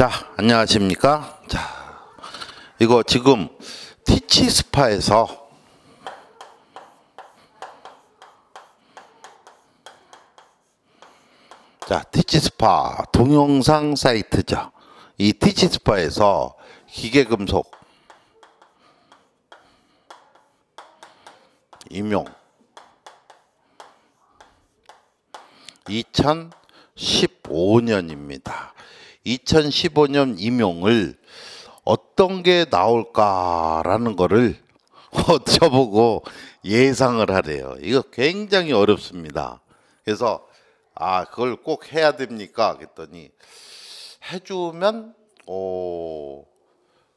자, 안녕하십니까? 자, 이거 지금 티치스파에서 자, 티치스파 동영상 사이트죠. 이 티치스파에서 기계금속 임용 2015년입니다. 2015년 임용을 어떤 게 나올까라는 거를 여쭤보고 예상을 하래요. 이거 굉장히 어렵습니다. 그래서 아 그걸 꼭 해야 됩니까? 그랬더니 해주면 오, 어,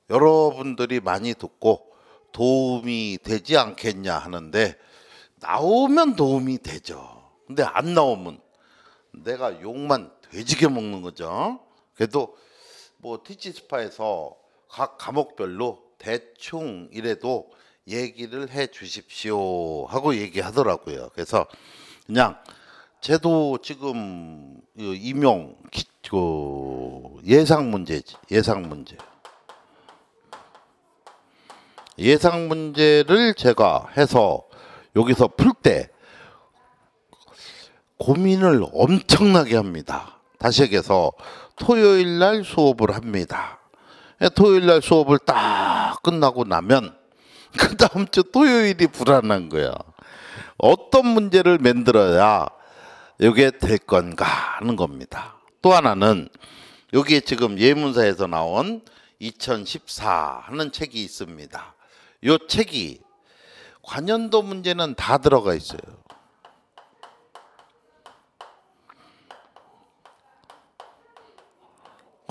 여러분들이 많이 듣고 도움이 되지 않겠냐 하는데 나오면 도움이 되죠. 근데 안 나오면 내가 욕만 되지게 먹는 거죠. 그래도 뭐 티치스파에서 각 과목별로 대충 이래도 얘기를 해 주십시오 하고 얘기하더라고요. 그래서 그냥 제도 지금 임용 그 예상 문제지 예상 문제 예상 문제를 제가 해서 여기서 풀 때 고민을 엄청나게 합니다. 다시 얘기해서 토요일 날 수업을 합니다. 예, 토요일 날 수업을 딱 끝나고 나면 그 다음 주 토요일이 불안한 거야. 어떤 문제를 만들어야 이게 될 건가 하는 겁니다. 또 하나는 여기에 지금 예문사에서 나온 2014 하는 책이 있습니다. 이 책이 관연도 문제는 다 들어가 있어요.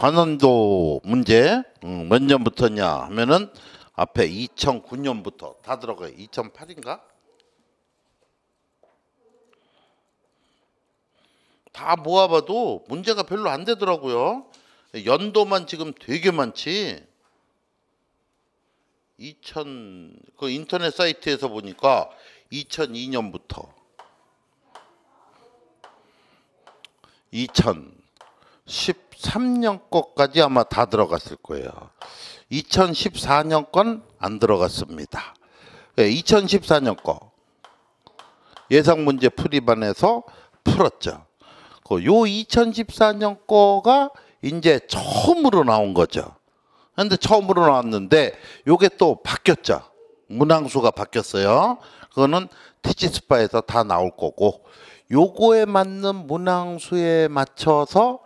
관원도 문제 음, 몇 년부터냐 하면은 앞에 2009년부터 다 들어가요. 2008인가? 다 모아봐도 문제가 별로 안 되더라고요. 연도만 지금 되게 많지. 2000, 그 인터넷 사이트에서 보니까 2002년부터 2000, 1 3년 거까지 아마 다 들어갔을 거예요. 2014년 건 안 들어갔습니다. 2014년 예, 거 예상 문제 풀이반에서 풀었죠. 그 요 2014년 거가 이제 처음으로 나온 거죠. 근데 처음으로 나왔는데 요게 또 바뀌었죠. 문항수가 바뀌었어요. 그거는 티치스파에서 다 나올 거고 요거에 맞는 문항수에 맞춰서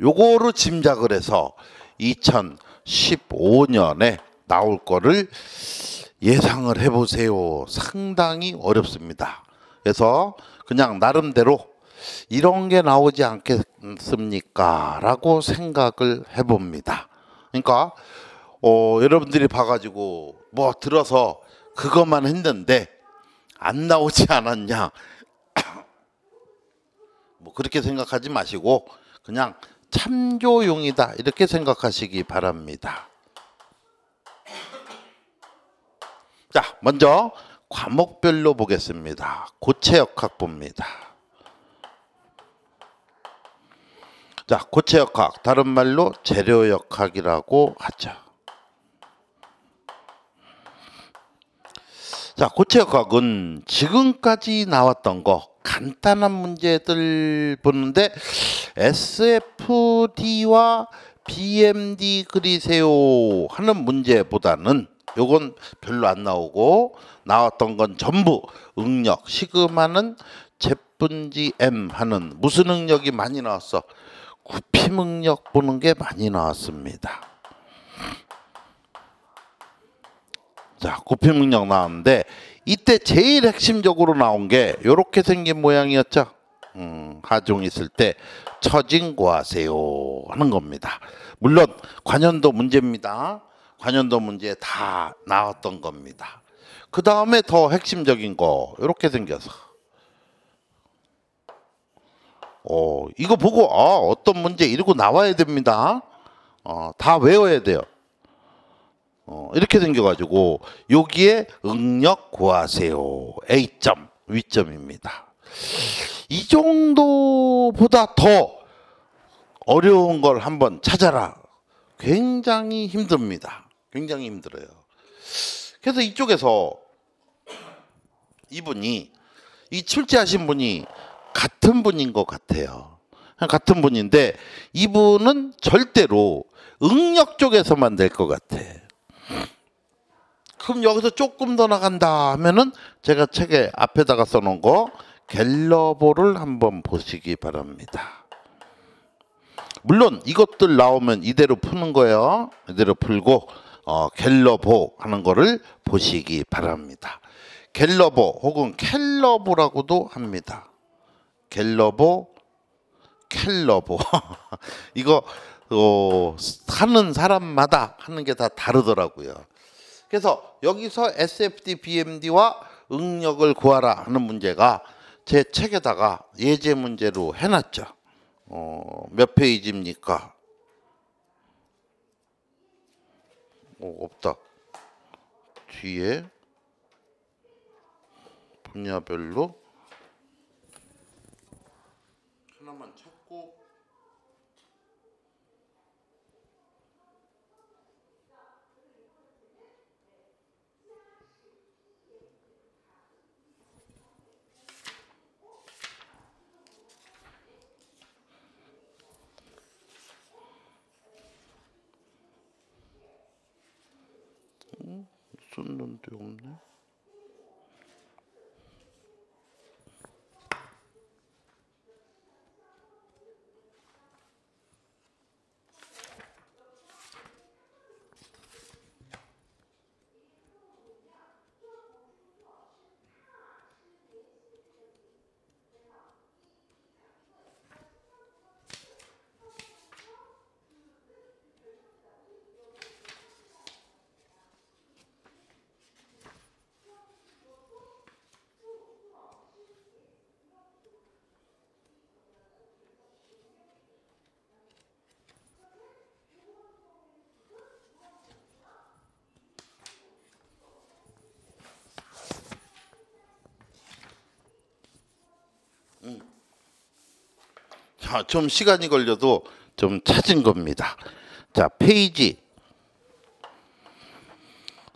요거로 짐작을 해서 2015년에 나올 거를 예상을 해보세요. 상당히 어렵습니다. 그래서 그냥 나름대로 이런 게 나오지 않겠습니까? 라고 생각을 해봅니다. 그러니까 어, 여러분들이 봐가지고 뭐 들어서 그것만 했는데 안 나오지 않았냐 뭐 그렇게 생각하지 마시고 그냥 참조용이다 이렇게 생각하시기 바랍니다. 자, 먼저 과목별로 보겠습니다. 고체역학봅니다 자, 고체역학 다른 말로 재료역학이라고 하죠. 자, 고체역학은 지금까지 나왔던 거 간단한 문제들 보는데 SFD와 BMD 그리세요 하는 문제보다는 요건 별로 안 나오고 나왔던 건 전부 응력 시그마는 제분지 M 하는 무슨 응력이 많이 나왔어? 굽힘 응력 보는 게 많이 나왔습니다. 자, 굽힘 응력 나왔는데 이때 제일 핵심적으로 나온 게 이렇게 생긴 모양이었죠. 음, 하종 있을 때 처진고하세요 하는 겁니다. 물론 관현도 문제입니다. 관현도 문제 다 나왔던 겁니다. 그 다음에 더 핵심적인 거 이렇게 생겨서 어, 이거 보고 아, 어떤 문제 이러고 나와야 됩니다. 어, 다 외워야 돼요. 어, 이렇게 생겨가지고 여기에 응력 구하세요. A점 위점입니다. 이 정도보다 더 어려운 걸 한번 찾아라. 굉장히 힘듭니다. 굉장히 힘들어요. 그래서 이쪽에서 이분이 이 출제하신 분이 같은 분인 것 같아요. 같은 분인데 이분은 절대로 응력 쪽에서만 될 것 같아. 그럼 여기서 조금 더 나간다 하면은 제가 책에 앞에다가 써놓은 거 갤러보를 한번 보시기 바랍니다. 물론 이것들 나오면 이대로 푸는 거예요. 이대로 풀고 어, 갤러보 하는 거를 보시기 바랍니다. 갤러보 혹은 캘러보라고도 합니다. 갤러보, 캘러보 이거 어, 하는 사람마다 하는 게 다 다르더라고요. 그래서 여기서 SFD, BMD와 응력을 구하라 하는 문제가 제 책에다가 예제 문제로 해놨죠. 어, 몇 페이지입니까? 오, 어, 없다. 뒤에 분야별로 아, 좀 시간이 걸려도 좀 찾은 겁니다. 자, 페이지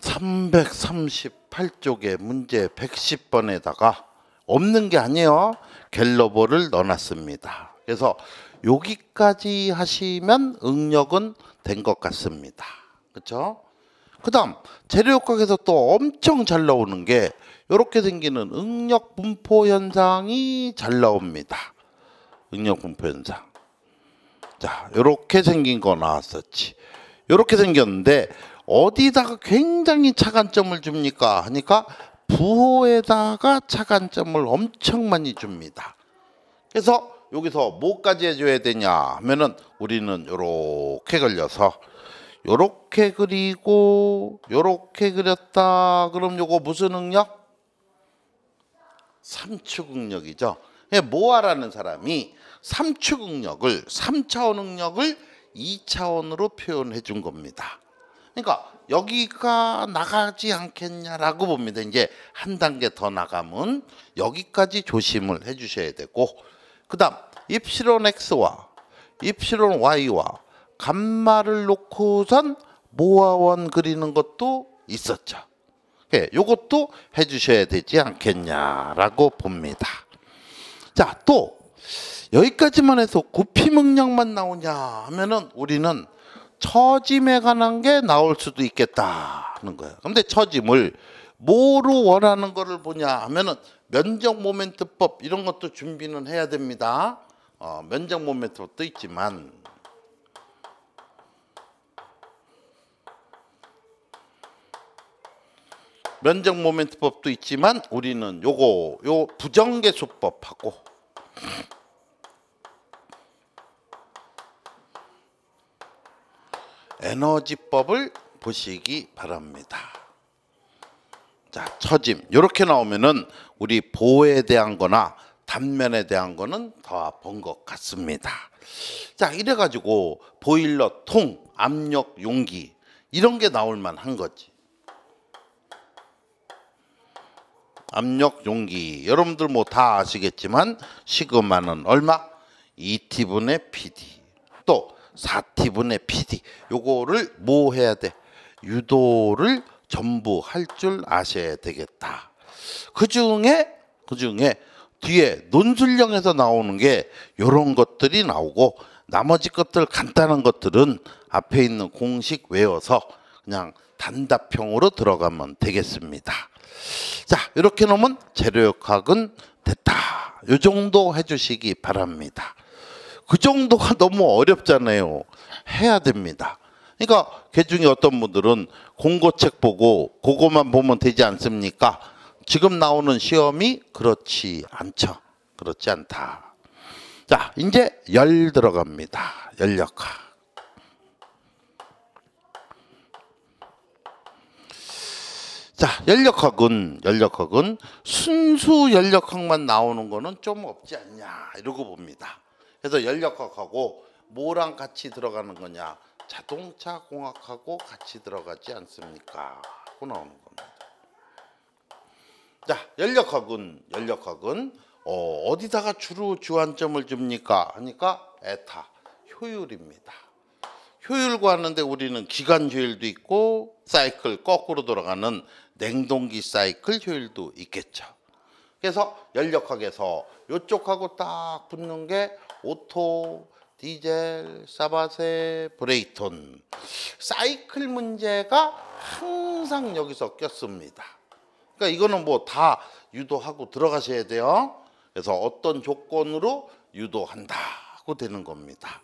338쪽의 문제 110번에다가 없는 게 아니에요. 갤러버를 넣어놨습니다. 그래서 여기까지 하시면 응력은 된 것 같습니다. 그렇죠? 그 다음 재료역학에서 또 엄청 잘 나오는 게 이렇게 생기는 응력 분포 현상이 잘 나옵니다. 응력 분포 현상. 자, 이렇게 생긴 거 나왔었지. 이렇게 생겼는데 어디다가 굉장히 차관점을 줍니까? 하니까 부호에다가 차관점을 엄청 많이 줍니다. 그래서 여기서 뭐까지 해줘야 되냐 하면은 우리는 이렇게 걸려서 이렇게 그리고 이렇게 그렸다 그럼 요거 무슨 능력 삼축 능력이죠 그러니까 모아라는 사람이 3축응력을 3차원 응력을 2차원으로 표현해 준 겁니다. 그러니까 여기가 나가지 않겠냐라고 봅니다. 이제 한 단계 더 나가면 여기까지 조심을 해 주셔야 되고 그다음 입실론 x와 입실론 y와 감마를 놓고선 모아원 그리는 것도 있었죠. 예, 요것도 해 주셔야 되지 않겠냐라고 봅니다. 자, 또 여기까지만 해서 구피명량만 나오냐 하면은 우리는 처짐에 관한 게 나올 수도 있겠다 하는 거예요. 근데 처짐을 뭐로 원하는 거를 보냐 하면은 면적 모멘트법 이런 것도 준비는 해야 됩니다. 어, 면적 모멘트법도 있지만 면적 모멘트법도 있지만 우리는 요거 요 부정계수법하고 에너지법을 보시기 바랍니다. 자, 처짐. 이렇게 나오면은 우리 보호에 대한 거나 단면에 대한 거는 다 본 것 같습니다. 자, 이래 가지고 보일러 통, 압력 용기 이런 게 나올 만한 거지. 압력 용기. 여러분들 뭐 다 아시겠지만 시그마는 얼마? ET분의 PD. 또 4티분의 PD 요거를 뭐 해야 돼? 유도를 전부 할 줄 아셔야 되겠다. 그 중에 그 중에 뒤에 논술형에서 나오는 게 이런 것들이 나오고 나머지 것들 간단한 것들은 앞에 있는 공식 외워서 그냥 단답형으로 들어가면 되겠습니다. 자 이렇게 놓으면 재료역학은 됐다. 요 정도 해주시기 바랍니다. 그 정도가 너무 어렵잖아요. 해야 됩니다. 그러니까 개 중에 어떤 분들은 공고책 보고 그거만 보면 되지 않습니까? 지금 나오는 시험이 그렇지 않죠. 그렇지 않다. 자, 이제 열 들어갑니다. 열역학. 자, 열역학은 열역학은 순수 열역학만 나오는 거는 좀 없지 않냐 이러고 봅니다. 그래서 열역학하고 뭐랑 같이 들어가는 거냐? 자동차 공학하고 같이 들어가지 않습니까? 하고 나오는 겁니다. 자, 열역학은 열역학은 어, 디다가 주로 주안점을 줍니까? 하니까 에타 효율입니다. 효율과 하는데 우리는 기간 효율도 있고 사이클 거꾸로 돌아가는 냉동기 사이클 효율도 있겠죠. 그래서 열역학에서 이쪽하고 딱 붙는 게 오토, 디젤, 사바세, 브레이톤. 사이클 문제가 항상 여기서 꼈습니다. 그러니까 이거는 뭐 다 유도하고 들어가셔야 돼요. 그래서 어떤 조건으로 유도한다고 되는 겁니다.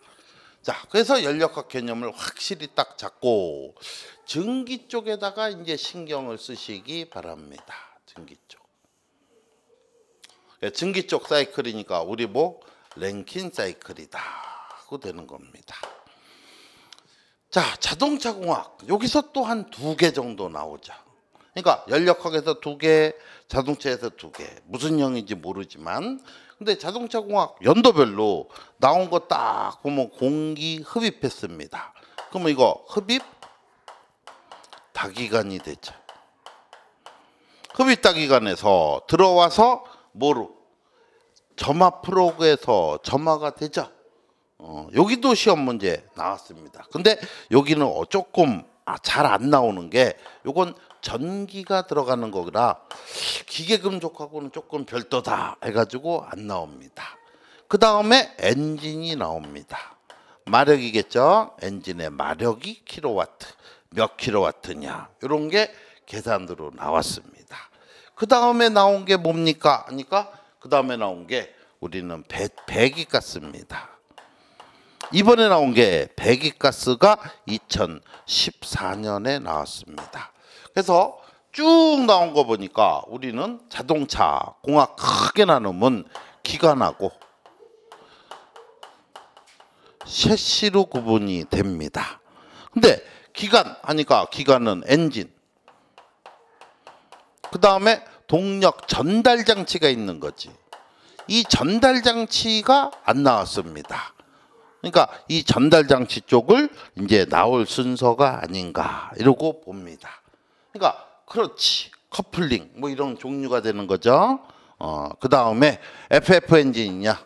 자, 그래서 열역학 개념을 확실히 딱 잡고 증기 쪽에다가 이제 신경을 쓰시기 바랍니다. 증기 쪽. 예, 증기 쪽 사이클이니까 우리 목 랭킨 사이클이다 하 되는 겁니다. 자 자동차 공학 여기서 또 한 두 개 정도 나오자. 그러니까 연력학에서 두 개, 자동차에서 두 개. 무슨 형인지 모르지만 근데 자동차 공학 연도별로 나온 거 딱 보면 공기 흡입했습니다. 그러면 이거 흡입 다기간이 되죠. 흡입 다기간에서 들어와서 뭐로 점화 프로그에서 점화가 되죠. 어, 여기도 시험 문제 나왔습니다. 근데 여기는 조금 아, 잘안 나오는 게 요건 전기가 들어가는 거라 기계금속하고는 조금 별도다 해가지고 안 나옵니다. 그 다음에 엔진이 나옵니다. 마력이겠죠. 엔진의 마력이 킬로와트 몇 킬로와트냐 이런 게 계산으로 나왔습니다. 그 다음에 나온 게 뭡니까? 그러니까 그 다음에 나온 게 우리는 배, 배기가스입니다. 이번에 나온 게 배기가스가 2014년에 나왔습니다. 그래서 쭉 나온 거 보니까 우리는 자동차 공학 크게 나누면 기관하고 셰시로 구분이 됩니다. 근데 기관 하니까 기관은 엔진. 그 다음에 동력 전달 장치가 있는 거지. 이 전달 장치가 안 나왔습니다. 그러니까 이 전달 장치 쪽을 이제 나올 순서가 아닌가 이러고 봅니다. 그러니까 그렇지 커플링 뭐 이런 종류가 되는 거죠. 어, 그 다음에 FF 엔진이냐.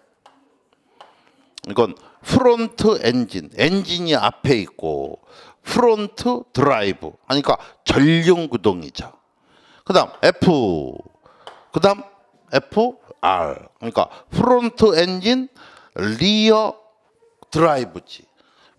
이건 프론트 엔진, 엔진이 앞에 있고 프론트 드라이브. 그러니까 전륜 구동이죠. 그 다음 F 그 다음 FR 그러니까 프론트 엔진 리어 드라이브지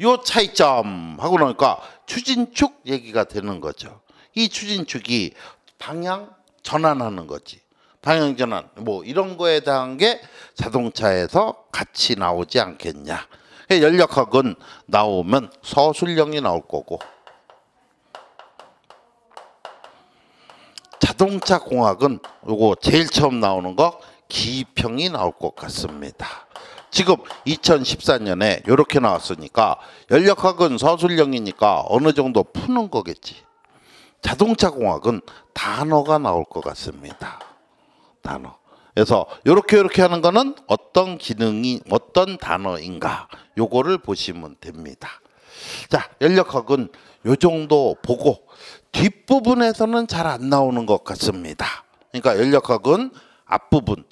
요 차이점하고 나니까 추진축 얘기가 되는 거죠 이 추진축이 방향 전환하는 거지 방향 전환 뭐 이런 거에 대한 게 자동차에서 같이 나오지 않겠냐 그 연력학은 나오면 서술형이 나올 거고 자동차 공학은 요거 제일 처음 나오는 거 기평이 나올 것 같습니다. 지금 2014년에 이렇게 나왔으니까 연력학은 서술형이니까 어느 정도 푸는 거겠지. 자동차 공학은 단어가 나올 것 같습니다. 단어. 그래서 이렇게 이렇게 하는 거는 어떤 기능이 어떤 단어인가 요거를 보시면 됩니다. 자, 연력학은 요 정도 보고 뒷부분에서는 잘 안 나오는 것 같습니다. 그러니까 연력학은 앞부분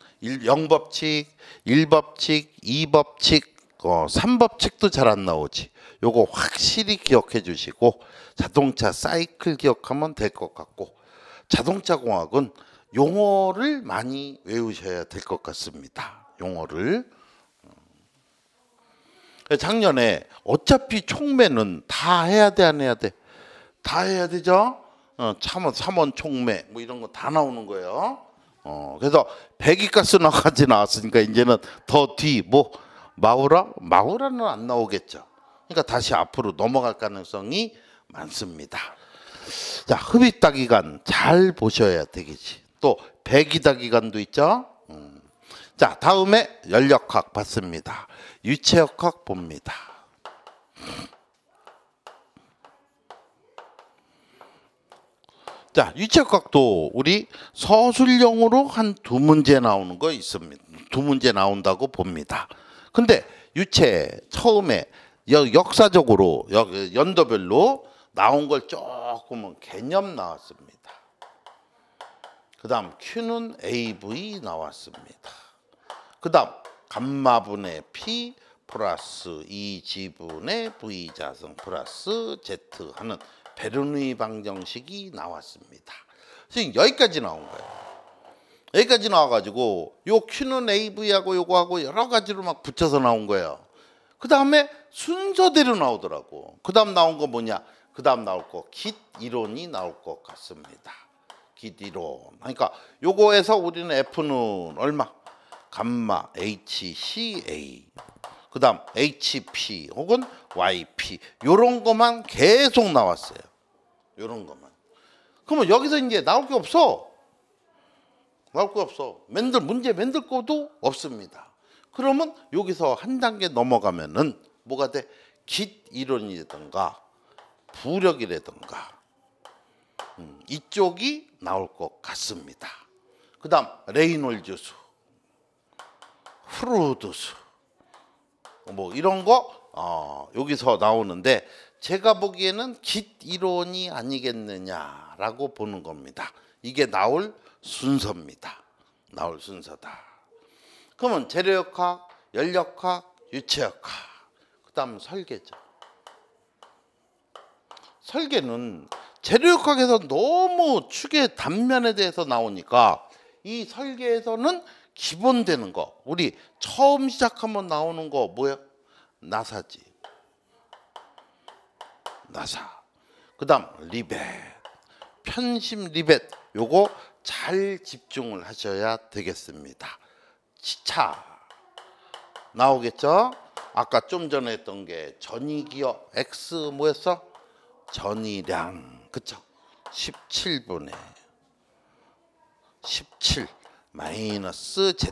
영법칙, 일법칙, 이법칙, 어, 3법칙도 잘 안 나오지. 요거 확실히 기억해 주시고 자동차 사이클 기억하면 될 것 같고 자동차 공학은 용어를 많이 외우셔야 될 것 같습니다. 용어를 음. 작년에 어차피 총매는 다 해야 돼 안 해야 돼다 해야 되죠. 어, 참원, 참원 총매 뭐 이런 거 다 나오는 거예요. 어, 그래서 배기가스나까지 나왔으니까 이제는 더뒤뭐 마우라 마우라는 안 나오겠죠. 그러니까 다시 앞으로 넘어갈 가능성이 많습니다. 자, 흡입다 기간 잘 보셔야 되겠지. 또 배기다 기간도 있죠. 음. 자, 다음에 연력학 봤습니다. 유체역학 봅니다. 자, 유체각도 우리 서술형으로 한 두 문제 나오는 거 있습니다. 두 문제 나온다고 봅니다. 근데 유체 처음에 역사적으로 연도별로 나온 걸 조금은 개념 나왔습니다. 그 다음 Q는 AV 나왔습니다. 그 다음 감마분의 P 플러스 2지분의 e V자성 플러스 Z 하는 베르누이 방정식이 나왔습니다. 지금 여기까지 나온 거예요. 여기까지 나와가지고 요 Q는 AV하고 요거하고 여러 가지로 막 붙여서 나온 거예요. 그 다음에 순서대로 나오더라고. 그 다음 나온 거 뭐냐? 그 다음 나올 거깃 이론이 나올 것 같습니다. 깃 이론. 그러니까 요거에서 우리는 F는 얼마? 감마 HCA 그 다음 HP 혹은 YP 요런 것만 계속 나왔어요 요런 것만 그러면 여기서 이제 나올 게 없어 나올 게 없어 맨들 문제 맨들 것도 없습니다 그러면 여기서 한 단계 넘어가면은 뭐가 돼? 깃 이론이라든가 부력이라든가 음, 이쪽이 나올 것 같습니다 그 다음 레이놀드수 프로드스 뭐 이런 거 어, 여기서 나오는데 제가 보기에는 깃 이론이 아니겠느냐라고 보는 겁니다. 이게 나올 순서입니다. 나올 순서다. 그러면 재료역학, 연력학 유체역학, 그다음 설계죠. 설계는 재료역학에서 너무 축의 단면에 대해서 나오니까 이 설계에서는 기본 되는 거 우리 처음 시작하면 나오는 거 뭐야? 나사지 나사 그 다음 리벳 편심 리벳 요거 잘 집중을 하셔야 되겠습니다 시차 나오겠죠? 아까 좀 전에 했던 게 전이기어 X 뭐였어? 전이량 그쵸? 17분에 17 마이너스 Z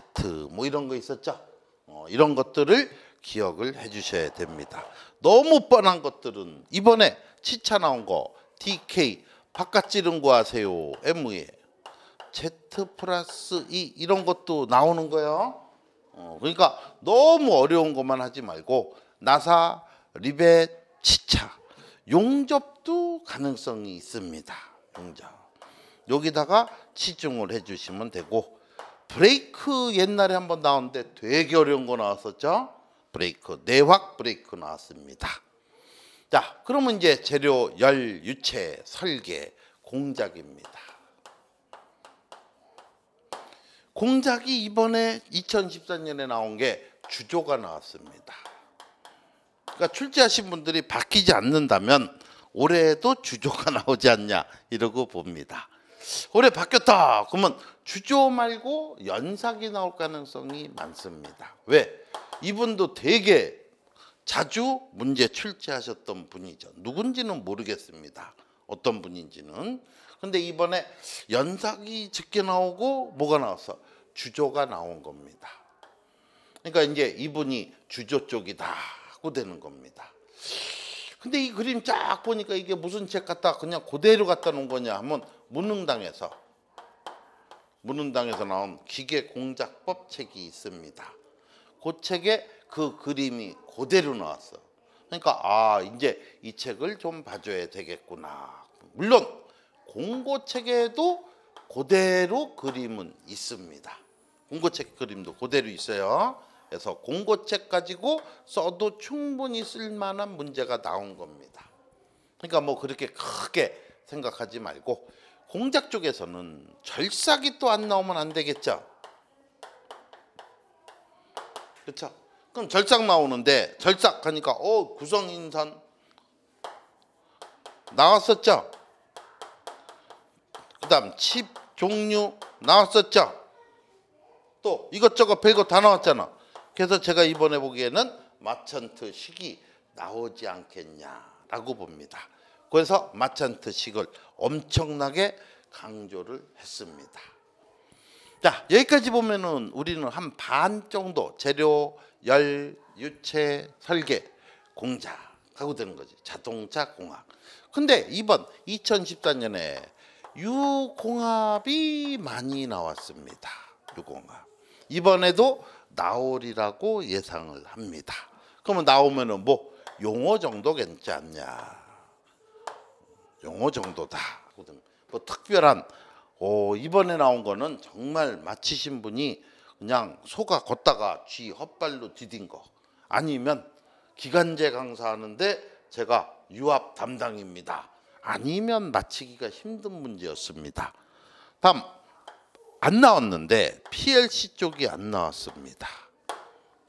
뭐 이런 거 있었죠? 어, 이런 것들을 기억을 해주셔야 됩니다. 너무 뻔한 것들은 이번에 치차 나온 거 DK 바깥 찌른 거 아세요? ME Z 플러스 E 이런 것도 나오는 거예요. 어, 그러니까 너무 어려운 것만 하지 말고 나사, 리벳, 치차 용접도 가능성이 있습니다. 용접. 여기다가 치중을 해주시면 되고 브레이크 옛날에 한 번 나왔는데 되게 어려운 거 나왔었죠. 브레이크, 내확 브레이크 나왔습니다. 자, 그러면 이제 재료, 열, 유체, 설계, 공작입니다. 공작이 이번에 2014년에 나온 게 주조가 나왔습니다. 그러니까 출제하신 분들이 바뀌지 않는다면 올해에도 주조가 나오지 않냐 이러고 봅니다. 올해 바뀌었다. 그러면 주조 말고 연삭이 나올 가능성이 많습니다. 왜? 이분도 되게 자주 문제 출제하셨던 분이죠. 누군지는 모르겠습니다. 어떤 분인지는. 근데 이번에 연삭이 짙게 나오고 뭐가 나왔어? 주조가 나온 겁니다. 그러니까 이제 이분이 주조 쪽이다 하고 되는 겁니다. 근데 이 그림 쫙 보니까 이게 무슨 책 같다 그냥 그대로 갖다 놓은 거냐 하면 무능당에서 무능당에서 나온 기계공작법 책이 있습니다. 그 책에 그 그림이 그대로 나왔어. 그러니까 아 이제 이 책을 좀 봐줘야 되겠구나. 물론 공고책에도 그대로 그림은 있습니다. 공고책 그림도 그대로 있어요. 그래서 공고책 가지고 써도 충분히 쓸만한 문제가 나온 겁니다. 그러니까 뭐 그렇게 크게 생각하지 말고 공작 쪽에서는 절삭이 또 안 나오면 안 되겠죠. 그렇죠? 그럼 절삭 나오는데 절삭 하니까 어 구성인산 나왔었죠. 그다음 칩 종류 나왔었죠. 또 이것저것 별거 다 나왔잖아. 그래서 제가 이번에 보기에는 마천트 식이 나오지 않겠냐라고 봅니다. 그래서 마찬트식을 엄청나게 강조를 했습니다. 자 여기까지 보면은 우리는 한 반 정도 재료, 열, 유체, 설계, 공작하고 되는 거지 자동차 공학. 근데 이번 2014년에 유공합이 많이 나왔습니다. 유공합 이번에도 나올이라고 예상을 합니다. 그러면 나오면은 뭐 용어 정도 괜찮냐? 용어 정도다. 뭐 특별한 오, 어, 이번에 나온 거는 정말 맞히신 분이 그냥 소가 걷다가 쥐 헛발로 디딘 거 아니면 기간제 강사하는데 제가 유압 담당입니다. 아니면 맞히기가 힘든 문제였습니다. 다음 안 나왔는데 PLC 쪽이 안 나왔습니다.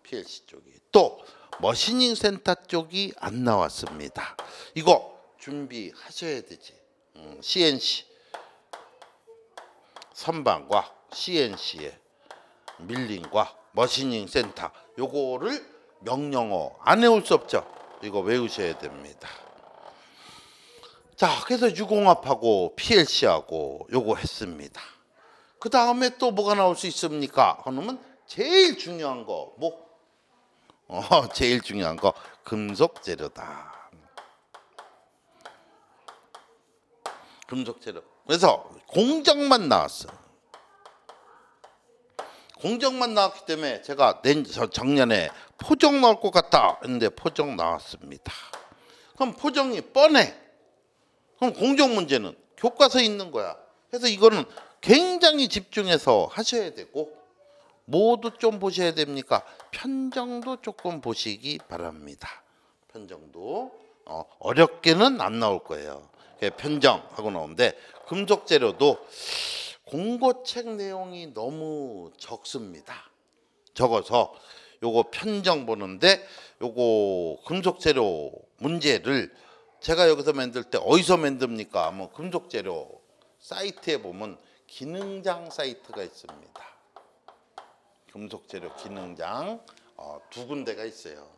PLC 쪽이 또 머시닝 센터 쪽이 안 나왔습니다. 이거 준비하셔야 되지. 음, CNC 선방과 CNC의 밀링과 머신닝 센터 요거를 명령어 안 외울 수 없죠. 이거 외우셔야 됩니다. 자, 그래서 유공합하고 PLC하고 요거 했습니다. 그 다음에 또 뭐가 나올 수 있습니까? 하면 제일 중요한 거, 뭐? 어, 제일 중요한 거, 금속 재료다. 금속 재료. 그래서 공정만 나왔어. 공정만 나왔기 때문에 제가 낸, 작년에 포정 나올 것 같다 했는데 포정 나왔습니다. 그럼 포정이 뻔해. 그럼 공정 문제는 교과서에 있는 거야. 그래서 이거는 굉장히 집중해서 하셔야 되고 모두 좀 보셔야 됩니까? 편정도 조금 보시기 바랍니다. 편정도 어, 어렵게는 안 나올 거예요. 편정하고 나오는데 금속 재료도 공고책 내용이 너무 적습니다. 적어서 요거 편정 보는데 요거 금속 재료 문제를 제가 여기서 만들 때 어디서 만듭니까? 하 뭐 금속 재료 사이트에 보면 기능장 사이트가 있습니다. 금속 재료 기능장 어, 두 군데가 있어요.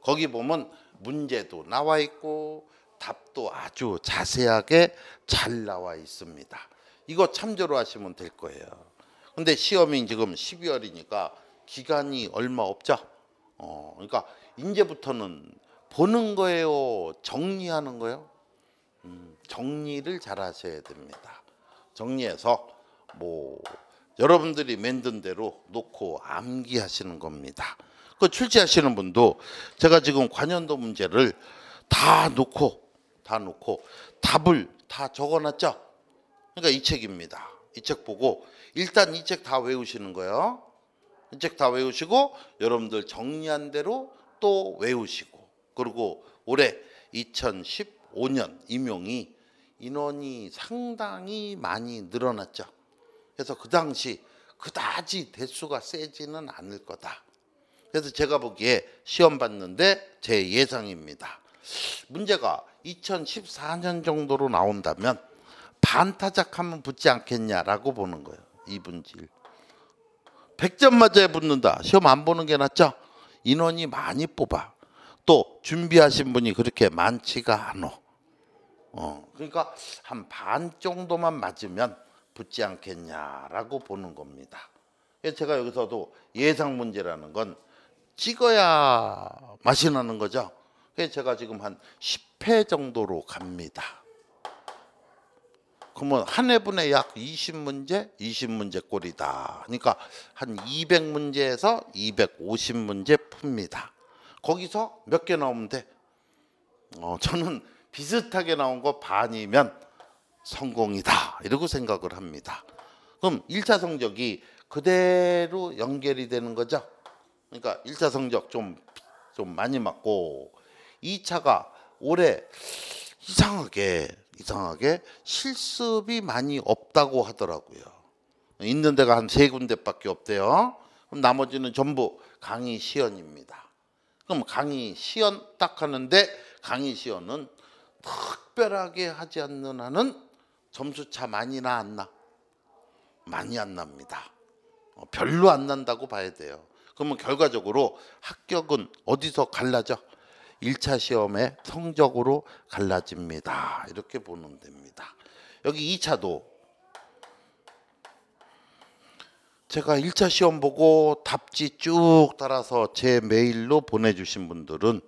거기 보면 문제도 나와 있고 답도 아주 자세하게 잘 나와 있습니다. 이거 참조로 하시면 될 거예요. 근데 시험이 지금 12월이니까 기간이 얼마 없죠. 어, 그러니까 이제부터는 보는 거예요, 정리하는 거요. 음, 정리를 잘 하셔야 됩니다. 정리해서 뭐 여러분들이 만든 대로 놓고 암기하시는 겁니다. 그 출제하시는 분도 제가 지금 관연도 문제를 다 놓고 다 놓고 답을 다 적어놨죠. 그러니까 이 책입니다. 이 책 보고 일단 이 책 다 외우시는 거예요. 이 책 다 외우시고 여러분들 정리한 대로 또 외우시고 그리고 올해 2015년 임용이 인원이 상당히 많이 늘어났죠. 그래서 그 당시 그다지 대수가 세지는 않을 거다. 그래서 제가 보기에 시험 봤는데 제 예상입니다. 문제가 2014년 정도로 나온다면 반타작하면 붙지 않겠냐라고 보는 거예요. 이분질. 100점 맞아야 붙는다. 시험 안 보는 게 낫죠. 인원이 많이 뽑아. 또 준비하신 분이 그렇게 많지가 않아 어, 그러니까 한 반 정도만 맞으면 붙지 않겠냐라고 보는 겁니다. 제가 여기서도 예상 문제라는 건 찍어야 맛이 나는 거죠. 그래서 제가 지금 한10 10회 정도로 갑니다. 그러면 한 회분에 약 20문제, 20문제 꼴이다. 그러니까 한 200문제에서 250문제 풉니다. 거기서 몇 개 나오면 돼? 어, 저는 비슷하게 나온 거 반이면 성공이다. 이러고 생각을 합니다. 그럼 1차 성적이 그대로 연결이 되는 거죠. 그러니까 1차 성적 좀, 좀 많이 맞고 2차가 올해 이상하게 이상하게 실습이 많이 없다고 하더라고요. 있는 데가 한 세 군데밖에 없대요. 그럼 나머지는 전부 강의 시연입니다. 그럼 강의 시연 딱 하는데 강의 시연은 특별하게 하지 않는 한은 점수 차 많이 나 안 나? 많이 안 납니다. 어, 별로 안 난다고 봐야 돼요. 그러면 결과적으로 합격은 어디서 갈라져? 1차 시험의 성적으로 갈라집니다. 이렇게 보면 됩니다. 여기 2차도 제가 1차 시험 보고 답지 쭉따라서제 메일로 보내주신 분들은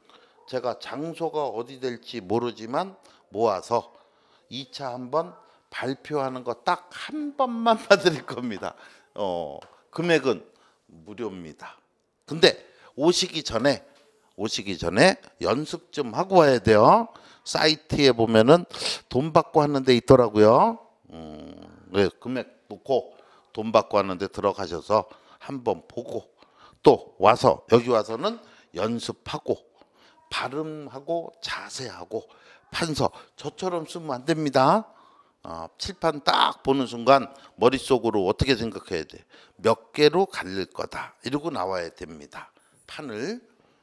제가 장소가 어디 될지 모르지만 모아서 2차 한번 발표하는 거 딱 한 번만 받을 겁니다. 어, 금액은 무료입니다. 근데 오시기 전에 오시기 전에 연습 좀 하고 와야 돼요. 사이트에 보면은 돈 받고 하는데 있더라고요. 음, 네, 금액 놓고 돈 받고 하는데 들어가셔서 한번 보고 또 와서 여기 와서는 연습하고 발음하고 자세하고 판서 저처럼 쓰면 안 됩니다. 어, 칠판 딱 보는 순간 머릿속으로 어떻게 생각해야 돼? 몇 개로 갈릴 거다. 이러고 나와야 됩니다. 판을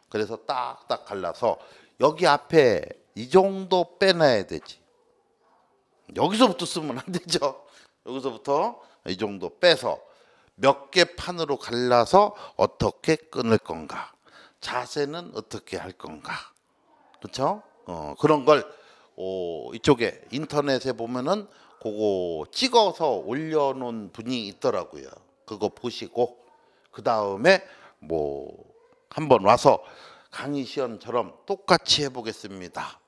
그래서 딱딱 갈라서 여기 앞에 이 정도 빼놔야 되지. 여기서부터 쓰면 안 되죠. 여기서부터 이 정도 빼서 몇 개 판으로 갈라서 어떻게 끊을 건가. 자세는 어떻게 할 건가. 그렇죠? 어, 그런 걸 어, 이쪽에 인터넷에 보면은 그거 찍어서 올려놓은 분이 있더라고요. 그거 보시고 그 다음에 뭐 한번 와서 강의 시험처럼 똑같이 해보겠습니다.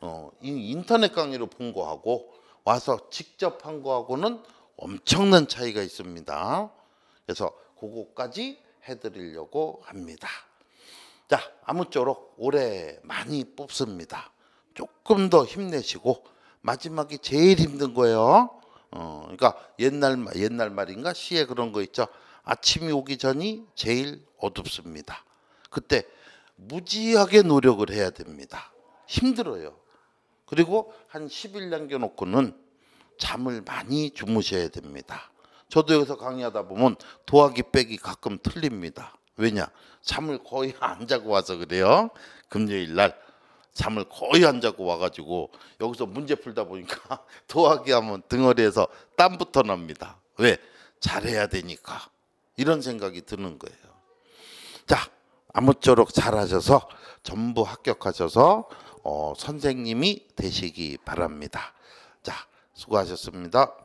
어, 이 인터넷 강의로 본 거하고 와서 직접 한 거하고는 엄청난 차이가 있습니다. 그래서 그거까지 해드리려고 합니다. 자, 아무쪼록 올해 많이 뽑습니다. 조금 더 힘내시고 마지막이 제일 힘든 거예요. 어, 그러니까 옛날 옛날 말인가 시에 그런 거 있죠. 아침이 오기 전이 제일 어둡습니다. 그때 무지하게 노력을 해야 됩니다. 힘들어요. 그리고 한 10일 남겨놓고는 잠을 많이 주무셔야 됩니다. 저도 여기서 강의하다 보면 도하기 빼기 가끔 틀립니다. 왜냐? 잠을 거의 안 자고 와서 그래요. 금요일 날 잠을 거의 안 자고 와가지고 여기서 문제 풀다 보니까 도하기 하면 등어리에서 땀부터 납니다. 왜? 잘해야 되니까. 이런 생각이 드는 거예요. 자, 아무쪼록 잘하셔서 전부 합격하셔서 어, 선생님이 되시기 바랍니다. 자, 수고하셨습니다.